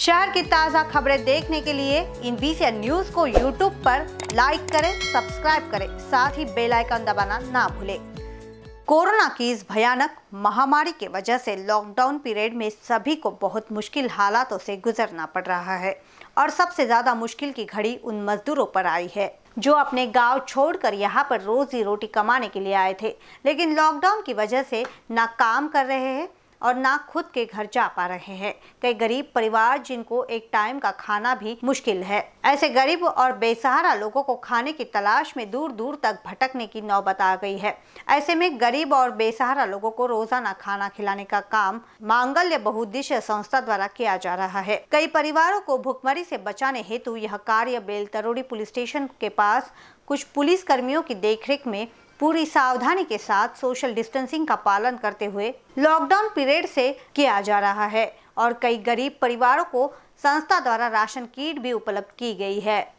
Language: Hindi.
शहर की ताज़ा खबरें देखने के लिए इन बीसी न्यूज को यूट्यूब पर लाइक करें सब्सक्राइब करें साथ ही बेल आइकन दबाना ना भूलें कोरोना की इस भयानक महामारी के वजह से लॉकडाउन पीरियड में सभी को बहुत मुश्किल हालातों से गुजरना पड़ रहा है और सबसे ज़्यादा मुश्किल की घड़ी उन मजदूरों पर आई है जो अपने गांव छोड़कर यहाँ पर रोजी रोटी कमाने के लिए आए थे लेकिन लॉकडाउन की वजह से ना काम कर रहे हैं और ना खुद के घर जा पा रहे हैं कई गरीब परिवार जिनको एक टाइम का खाना भी मुश्किल है ऐसे गरीब और बेसहारा लोगों को खाने की तलाश में दूर दूर तक भटकने की नौबत आ गई है ऐसे में गरीब और बेसहारा लोगों को रोजाना खाना खिलाने का काम मांगल्य बहुद्देश्य संस्था द्वारा किया जा रहा है कई परिवारों को भुखमरी से बचाने हेतु यह कार्य बेलतरोड़ी पुलिस स्टेशन के पास कुछ पुलिस कर्मियों की देखरेख में पूरी सावधानी के साथ सोशल डिस्टेंसिंग का पालन करते हुए लॉकडाउन पीरियड से किया जा रहा है और कई गरीब परिवारों को संस्था द्वारा राशन किट भी उपलब्ध की गई है